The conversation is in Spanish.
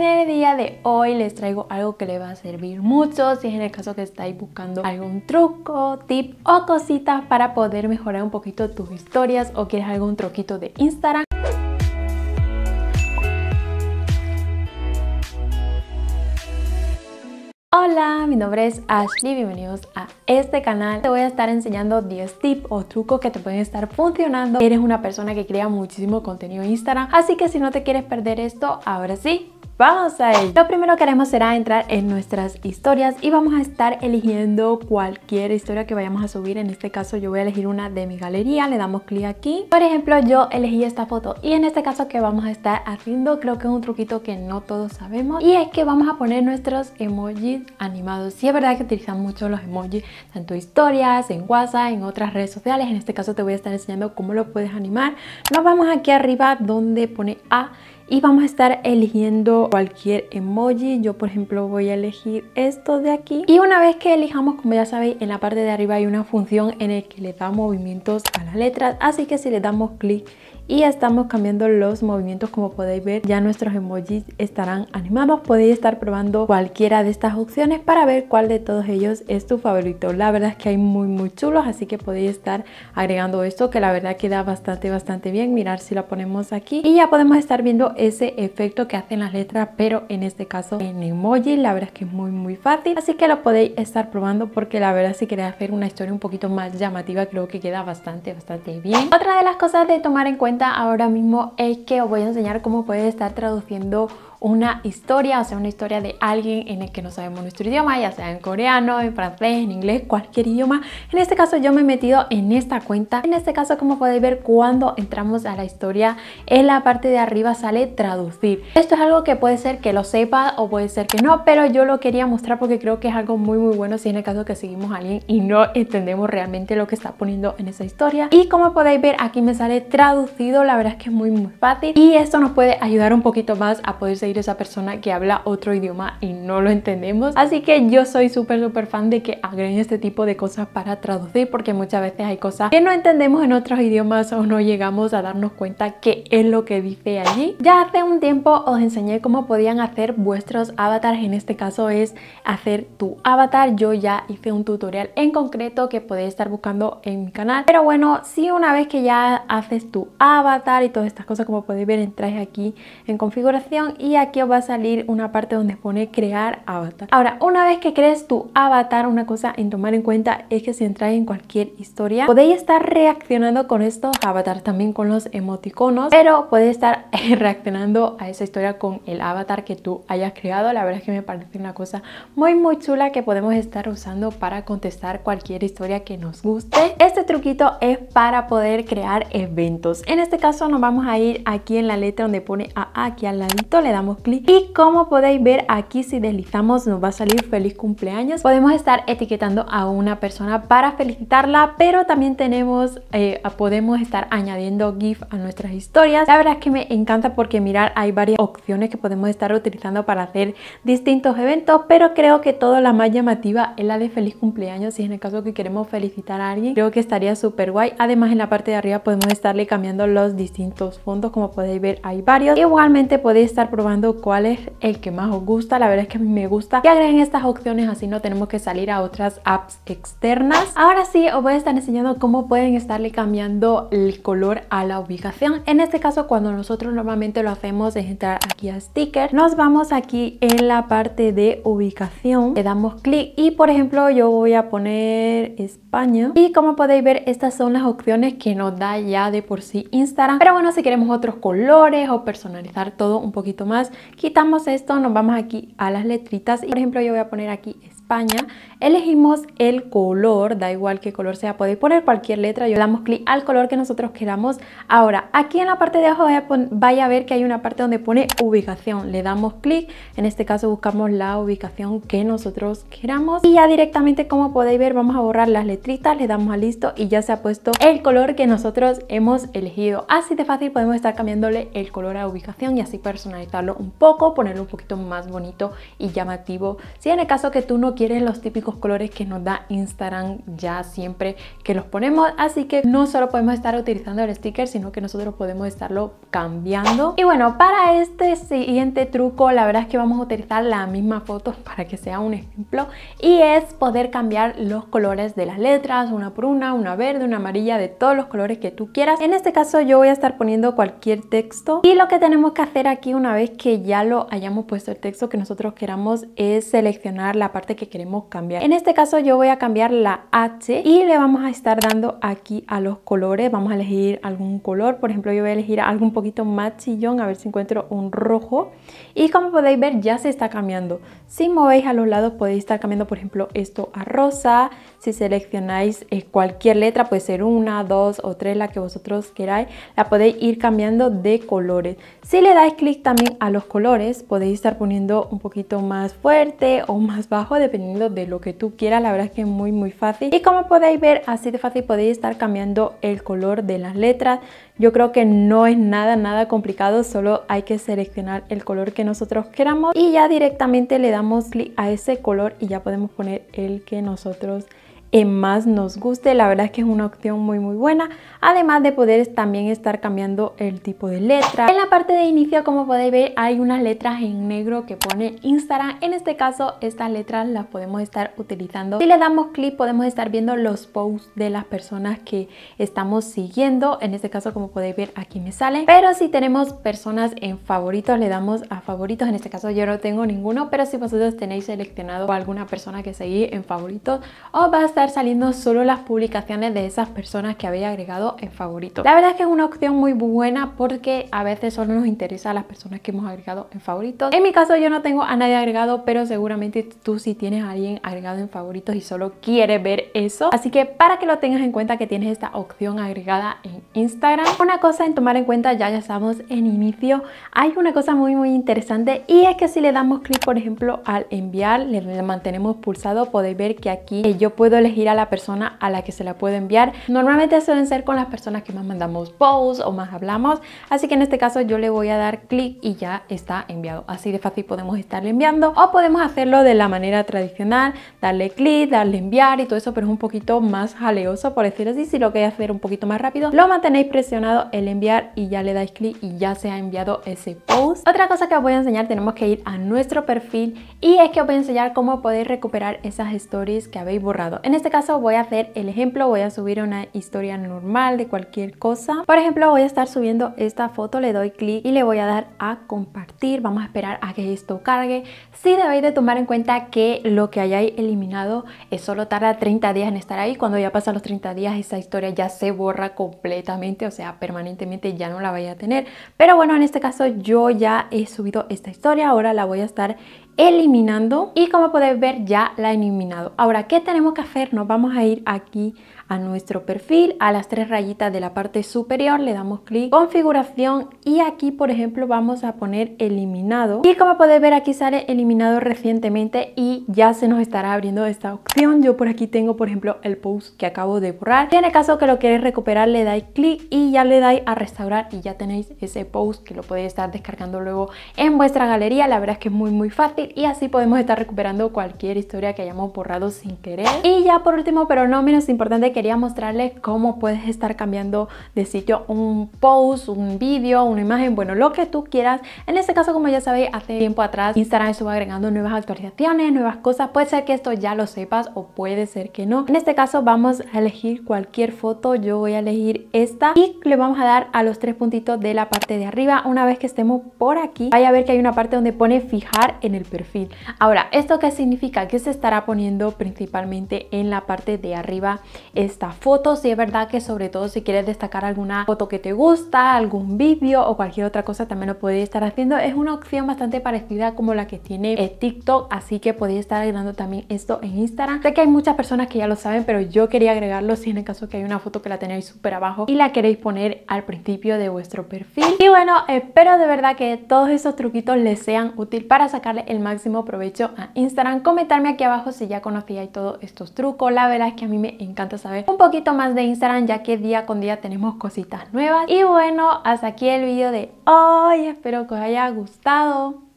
En el día de hoy les traigo algo que le va a servir mucho si es en el caso que estáis buscando algún truco, tip o cositas para poder mejorar un poquito tus historias o quieres algún truquito de Instagram. Hola, mi nombre es Ashley, bienvenidos a este canal. Te voy a estar enseñando 10 tips o trucos que te pueden estar funcionando. Eres una persona que crea muchísimo contenido en Instagram, así que si no te quieres perder esto, ahora sí, Vamos a ello. Lo primero que haremos será entrar en nuestras historias y vamos a estar eligiendo cualquier historia que vayamos a subir. En este caso yo voy a elegir una de mi galería, le damos clic aquí. Por ejemplo, yo elegí esta foto y en este caso que vamos a estar haciendo creo que es un truquito que no todos sabemos y es que vamos a poner nuestros emojis animados. Sí es verdad que utilizan mucho los emojis, tanto historias, en WhatsApp, en otras redes sociales. En este caso te voy a estar enseñando cómo lo puedes animar. Nos vamos aquí arriba donde pone A y vamos a estar eligiendo cualquier emoji. Yo por ejemplo voy a elegir esto de aquí y una vez que elijamos, como ya sabéis, en la parte de arriba hay una función en el que le da movimientos a las letras, así que si le damos clic y estamos cambiando los movimientos como podéis ver ya nuestros emojis estarán animados podéis estar probando cualquiera de estas opciones para ver cuál de todos ellos es tu favorito la verdad es que hay muy muy chulos así que podéis estar agregando esto que la verdad queda bastante bastante bien mirar si lo ponemos aquí y ya podemos estar viendo ese efecto que hacen las letras pero en este caso en emoji la verdad es que es muy muy fácil así que lo podéis estar probando porque la verdad si queréis hacer una historia un poquito más llamativa creo que queda bastante bastante bien otra de las cosas de tomar en cuenta ahora mismo es que os voy a enseñar cómo puedes estar traduciendo una historia, o sea, una historia de alguien en el que no sabemos nuestro idioma, ya sea en coreano, en francés, en inglés, cualquier idioma. En este caso yo me he metido en esta cuenta. En este caso, como podéis ver, cuando entramos a la historia, en la parte de arriba sale traducir. Esto es algo que puede ser que lo sepa o puede ser que no, pero yo lo quería mostrar porque creo que es algo muy muy bueno si en el caso que seguimos a alguien y no entendemos realmente lo que está poniendo en esa historia. Y como podéis ver, aquí me sale traducido, la verdad es que es muy muy fácil y esto nos puede ayudar un poquito más a poder esa persona que habla otro idioma y no lo entendemos. Así que yo soy súper, súper fan de que agreguen este tipo de cosas para traducir porque muchas veces hay cosas que no entendemos en otros idiomas o no llegamos a darnos cuenta qué es lo que dice allí. Ya hace un tiempo os enseñé cómo podían hacer vuestros avatars, en este caso es hacer tu avatar. Yo ya hice un tutorial en concreto que podéis estar buscando en mi canal. Pero bueno, si una vez que ya haces tu avatar y todas estas cosas como podéis ver entráis aquí en configuración y aquí os va a salir una parte donde pone crear avatar. Ahora, una vez que crees tu avatar, una cosa en tomar en cuenta es que si entráis en cualquier historia, podéis estar reaccionando con estos avatars, también con los emoticonos, pero podéis estar reaccionando a esa historia con el avatar que tú hayas creado. La verdad es que me parece una cosa muy muy chula que podemos estar usando para contestar cualquier historia que nos guste. Este truquito es para poder crear eventos. En este caso nos vamos a ir aquí en la letra donde pone A, aquí al ladito, le damos clic y como podéis ver aquí si deslizamos nos va a salir feliz cumpleaños podemos estar etiquetando a una persona para felicitarla pero también tenemos eh, podemos estar añadiendo GIF a nuestras historias la verdad es que me encanta porque mirar hay varias opciones que podemos estar utilizando para hacer distintos eventos pero creo que todo la más llamativa es la de feliz cumpleaños si en el caso que queremos felicitar a alguien creo que estaría súper guay además en la parte de arriba podemos estarle cambiando los distintos fondos como podéis ver hay varios igualmente podéis estar probando cuál es el que más os gusta. La verdad es que a mí me gusta que agreguen estas opciones, así no tenemos que salir a otras apps externas. Ahora sí, os voy a estar enseñando cómo pueden estarle cambiando el color a la ubicación. En este caso, cuando nosotros normalmente lo hacemos es entrar aquí a sticker. Nos vamos aquí en la parte de ubicación, le damos clic y por ejemplo yo voy a poner España. Y como podéis ver, estas son las opciones que nos da ya de por sí Instagram. Pero bueno, si queremos otros colores o personalizar todo un poquito más, quitamos esto, nos vamos aquí a las letritas y por ejemplo yo voy a poner aquí elegimos el color, da igual qué color sea, podéis poner cualquier letra, yo le damos clic al color que nosotros queramos. Ahora, aquí en la parte de abajo vaya, a ver que hay una parte donde pone ubicación, le damos clic, en este caso buscamos la ubicación que nosotros queramos y ya directamente como podéis ver vamos a borrar las letritas, le damos a listo y ya se ha puesto el color que nosotros hemos elegido. Así de fácil podemos estar cambiándole el color a ubicación y así personalizarlo un poco, ponerlo un poquito más bonito y llamativo. Si en el caso que tú no quieres los típicos colores que nos da Instagram ya siempre que los ponemos. Así que no solo podemos estar utilizando el sticker, sino que nosotros podemos estarlo cambiando. Y bueno, para este siguiente truco, la verdad es que vamos a utilizar la misma foto para que sea un ejemplo. Y es poder cambiar los colores de las letras, una por una, una verde, una amarilla, de todos los colores que tú quieras. En este caso yo voy a estar poniendo cualquier texto. Y lo que tenemos que hacer aquí una vez que ya lo hayamos puesto el texto que nosotros queramos es seleccionar la parte que queremos cambiar. En este caso yo voy a cambiar la H y le vamos a estar dando aquí a los colores. Vamos a elegir algún color, por ejemplo yo voy a elegir algo un poquito más chillón, a ver si encuentro un rojo. Y como podéis ver ya se está cambiando. Si movéis a los lados podéis estar cambiando por ejemplo esto a rosa. Si seleccionáis eh, cualquier letra, puede ser una, dos o tres, la que vosotros queráis, la podéis ir cambiando de colores. Si le dais clic también a los colores podéis estar poniendo un poquito más fuerte o más bajo dependiendo de lo que tú quieras. La verdad es que es muy, muy fácil. Y como podéis ver, así de fácil podéis estar cambiando el color de las letras. Yo creo que no es nada, nada complicado, solo hay que seleccionar el color que nosotros queramos y ya directamente le damos clic a ese color y ya podemos poner el que nosotros queramos en más nos guste. La verdad es que es una opción muy muy buena. Además de poder también estar cambiando el tipo de letra. En la parte de inicio como podéis ver hay unas letras en negro que pone Instagram. En este caso estas letras las podemos estar utilizando. Si le damos clic podemos estar viendo los posts de las personas que estamos siguiendo. En este caso como podéis ver aquí me sale. Pero si tenemos personas en favoritos le damos a favoritos. En este caso yo no tengo ninguno. Pero si vosotros tenéis seleccionado alguna persona que seguís en favoritos O basta estar saliendo solo las publicaciones de esas personas que había agregado en favorito La verdad es que es una opción muy buena porque a veces solo nos interesa a las personas que hemos agregado en favorito En mi caso yo no tengo a nadie agregado, pero seguramente tú si tienes a alguien agregado en favoritos y solo quieres ver eso. Así que para que lo tengas en cuenta que tienes esta opción agregada en Instagram. Una cosa en tomar en cuenta, ya ya estamos en inicio, hay una cosa muy muy interesante y es que si le damos clic por ejemplo al enviar, le mantenemos pulsado, podéis ver que aquí eh, yo puedo ir a la persona a la que se la puede enviar. Normalmente suelen ser con las personas que más mandamos posts o más hablamos, así que en este caso yo le voy a dar clic y ya está enviado. Así de fácil podemos estarle enviando o podemos hacerlo de la manera tradicional, darle clic, darle enviar y todo eso, pero es un poquito más jaleoso por decir así. Si lo queréis hacer un poquito más rápido, lo mantenéis presionado el enviar y ya le dais clic y ya se ha enviado ese post. Otra cosa que os voy a enseñar, tenemos que ir a nuestro perfil y es que os voy a enseñar cómo podéis recuperar esas stories que habéis borrado. En este caso voy a hacer el ejemplo, voy a subir una historia normal de cualquier cosa. Por ejemplo, voy a estar subiendo esta foto, le doy clic y le voy a dar a compartir. Vamos a esperar a que esto cargue. si debéis de tomar en cuenta que lo que hayáis eliminado es solo tarda 30 días en estar ahí. Cuando ya pasan los 30 días esa historia ya se borra completamente, o sea, permanentemente ya no la vaya a tener. Pero bueno, en este caso yo ya he subido esta historia, ahora la voy a estar eliminando y como podéis ver ya la he eliminado. Ahora, ¿qué tenemos que hacer? Nos vamos a ir aquí a nuestro perfil, a las tres rayitas de la parte superior le damos clic, configuración y aquí por ejemplo vamos a poner eliminado y como podéis ver aquí sale eliminado recientemente y ya se nos estará abriendo esta opción. Yo por aquí tengo por ejemplo el post que acabo de borrar. en el caso que lo queréis recuperar le dais clic y ya le dais a restaurar y ya tenéis ese post que lo podéis estar descargando luego en vuestra galería. La verdad es que es muy muy fácil y así podemos estar recuperando cualquier historia que hayamos borrado sin querer. Y ya por último pero no menos importante que quería mostrarles cómo puedes estar cambiando de sitio un post, un vídeo, una imagen, bueno, lo que tú quieras. En este caso, como ya sabéis, hace tiempo atrás Instagram estuvo agregando nuevas actualizaciones, nuevas cosas. Puede ser que esto ya lo sepas o puede ser que no. En este caso vamos a elegir cualquier foto. Yo voy a elegir esta y le vamos a dar a los tres puntitos de la parte de arriba. Una vez que estemos por aquí, vaya a ver que hay una parte donde pone fijar en el perfil. Ahora, ¿esto qué significa? Que se estará poniendo principalmente en la parte de arriba esta foto si es verdad que sobre todo si quieres destacar alguna foto que te gusta, algún vídeo o cualquier otra cosa también lo podéis estar haciendo. Es una opción bastante parecida como la que tiene eh, TikTok, así que podéis estar agregando también esto en Instagram. Sé que hay muchas personas que ya lo saben, pero yo quería agregarlo si en el caso que hay una foto que la tenéis súper abajo y la queréis poner al principio de vuestro perfil. Y bueno, espero de verdad que todos estos truquitos les sean útil para sacarle el máximo provecho a Instagram. Comentarme aquí abajo si ya conocíais todos estos trucos. La verdad es que a mí me encanta saber un poquito más de Instagram ya que día con día tenemos cositas nuevas. Y bueno, hasta aquí el video de hoy. Espero que os haya gustado.